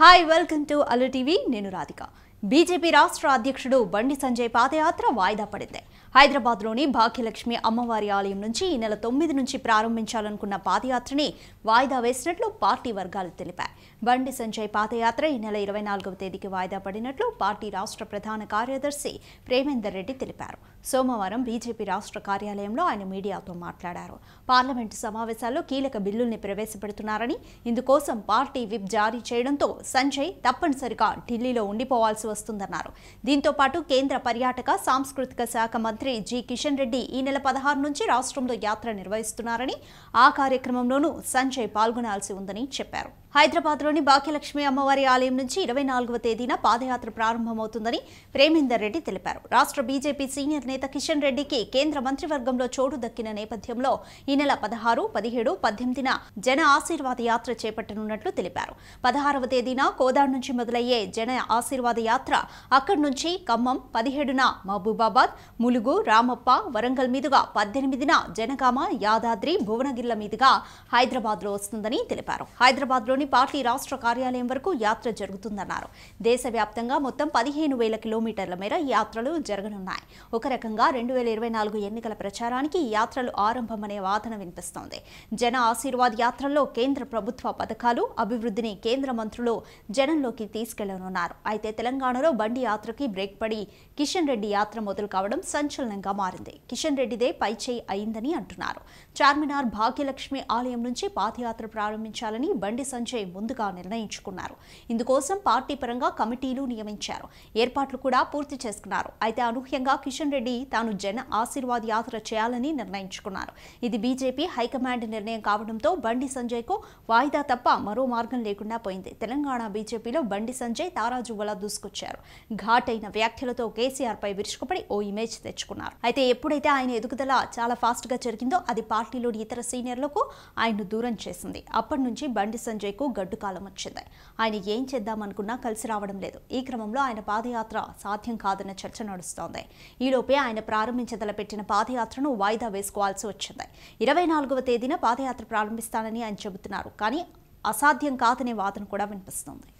hi welcome to అలో TV నేను Radhika BJP రాష్ట్ర అధ్యక్షుడు బండి సంజయ్ పాదయాత్ర వాయిదా పడింది హైదరాబాద్లోని భాగ్యలక్ష్మి అమ్మవారి ఆలయం నుంచి ఈ నెల తొమ్మిది నుంచి ప్రారంభించాలనుకున్న పాదయాత్రని వాయిదా వేసినట్లు పార్టీ వర్గాలు తెలిపాయి బండి సంజయ్ పాదయాత్ర ఈ నెల ఇరవై నాలుగవ తేదీకి వాయిదా పడినట్లు పార్టీ రాష్ట్ర ప్రధాన కార్యదర్శి ప్రేమేందర్ రెడ్డి తెలిపారు సోమవారం బీజేపీ రాష్ట్ర కార్యాలయంలో ఆయన మీడియాతో మాట్లాడారు పార్లమెంటు సమావేశాల్లో కీలక బిల్లుల్ని ప్రవేశపెడుతున్నారని ఇందుకోసం పార్టీ విప్ జారీ చేయడంతో సంజయ్ తప్పనిసరిగా ఢిల్లీలో ఉండిపోవాల్సి వస్తుందన్నారు దీంతో పాటు కేంద్ర పర్యాటక సాంస్కృతిక శాఖ మంత్రి జి కిషన్ రెడ్డి ఈ నెల పదహారు నుంచి రాష్ట్రంలో యాత్ర నిర్వహిస్తున్నారని ఆ కార్యక్రమంలోనూ సంజయ్ పాల్గొనాల్సి ఉందని చెప్పారు హైదరాబాద్లోని భాగ్యలక్ష్మి అమ్మవారి ఆలయం నుంచి ఇరవై నాలుగవ తేదీన పాదయాత్ర ప్రారంభమవుతుందని ప్రేమేందర్ రెడ్డి తెలిపారు రాష్ట్ర బీజేపీ సీనియర్ నేత కిషన్ రెడ్డికి కేంద్ర మంత్రివర్గంలో చోటు దక్కిన నేపథ్యంలో ఈ నెల పదహారు పదిహేడు పద్దెనిమిదిన జన ఆశీర్వాద యాత్ర చేపట్టనున్నట్లు తెలిపారు పదహారవ తేదీన కోదాడ నుంచి మొదలయ్యే జన ఆశీర్వాద యాత్ర అక్కడి నుంచి ఖమ్మం పదిహేడున మహబూబాబాద్ ములుగు రామప్ప వరంగల్ మీదుగా పద్దెనిమిదిన జనగామ యాదాద్రి భువనగిరిల మీదుగా హైదరాబాద్లో వస్తుందని తెలిపారు హైదరాబాద్లో నగరంలోని పార్టీ రాష్ట్ర కార్యాలయం వరకు యాత్ర జరుగుతుందన్నారు దేశవ్యాప్తంగా మొత్తం పదిహేను వేల కిలోమీటర్ల మేర యాత్రలు జరగనున్నాయి ఒక రకంగా రెండు వేల ఇరవై నాలుగు ఎన్నికల ప్రచారానికి యాత్రలు ఆరంభమనే వాదన వినిపిస్తోంది జన ఆశీర్వాద్ యాత్రల్లో కేంద్ర ప్రభుత్వ పథకాలు అభివృద్ధిని కేంద్ర మంత్రులు జనంలోకి తీసుకెళ్లనున్నారు అయితే తెలంగాణలో బండి యాత్రకి బ్రేక్ పడి కిషన్ రెడ్డి యాత్ర మొదలు కావడం సంచలనంగా మారింది కిషన్ రెడ్డిదే పైచేయి అయిందని అంటున్నారు చార్మినార్ భాగ్యలక్ష్మి ఆలయం నుంచి పాదయాత్ర ప్రారంభించాలని బండి సంచ సంజయ్ ముందుగా నిర్ణయించుకున్నారు ఇందుకోసం పార్టీ పరంగా కమిటీలు నియమించారు ఏర్పాట్లు కూడా పూర్తి చేసుకున్నారు అయితే అనూహ్యంగా కిషన్ రెడ్డి తాను జన ఆశీర్వాద్ యాత్ర చేయాలని నిర్ణయించుకున్నారు ఇది బీజేపీ హైకమాండ్ నిర్ణయం కావడంతో బండి సంజయ్కు వాయిదా తప్ప మరో మార్గం లేకుండా పోయింది తెలంగాణ బీజేపీలో బండి సంజయ్ తారాజు వల్ల దూసుకొచ్చారు ఘాటైన వ్యాఖ్యలతో కేసీఆర్ పై విరుచుకుపడి ఓ ఇమేజ్ తెచ్చుకున్నారు అయితే ఎప్పుడైతే ఆయన ఎదుగుదల చాలా ఫాస్ట్ గా జరిగిందో అది పార్టీలోని ఇతర సీనియర్లకు ఆయన్ను దూరం చేసింది అప్పటి నుంచి బండి సంజయ్ కు గడ్డు కాలం వచ్చింది ఆయన ఏం చేద్దామనుకున్నా కలిసి రావడం లేదు ఈ క్రమంలో ఆయన పాదయాత్ర సాధ్యం కాదన్న చర్చ నడుస్తోంది ఈలోపే ఆయన ప్రారంభించదల పెట్టిన పాదయాత్రను వాయిదా వేసుకోవాల్సి వచ్చింది ఇరవై నాలుగవ తేదీన పాదయాత్ర ప్రారంభిస్తానని ఆయన చెబుతున్నారు కానీ అసాధ్యం కాదనే వాదన కూడా వినిపిస్తోంది